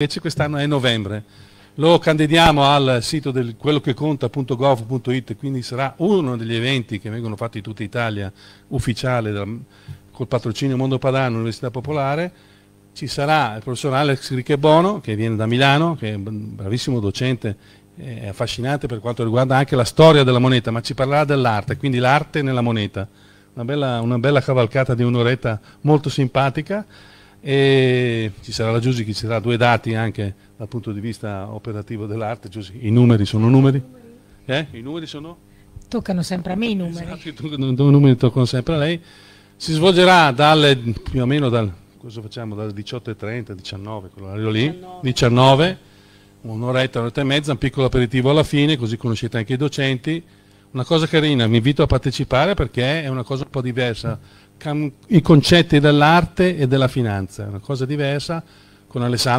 invece quest'anno è novembre. Lo candidiamo al sito del quello che conta.gov.it, quindi sarà uno degli eventi che vengono fatti in tutta Italia, ufficiale, della, col patrocinio Mondo Padano, Università Popolare. Ci sarà il professor Alex Ricchebono, che viene da Milano, che è un bravissimo docente, è affascinante per quanto riguarda anche la storia della moneta, ma ci parlerà dell'arte, quindi l'arte nella moneta. Una bella, una bella cavalcata di un'oretta molto simpatica e ci sarà la Giussi che ci darà due dati anche dal punto di vista operativo dell'arte. Giusy, i numeri sono numeri? Eh? I numeri sono? Toccano sempre a me i numeri. Esatto, i numeri toccano sempre a lei. Si svolgerà dalle, più o meno dal, facciamo, dalle 18.30, 19, quell'orario lì, 19, 19 un'oretta, un'oretta e mezza, un piccolo aperitivo alla fine, così conoscete anche i docenti una cosa carina, vi invito a partecipare perché è una cosa un po' diversa. I concetti dell'arte e della finanza, una cosa diversa con Alessandra.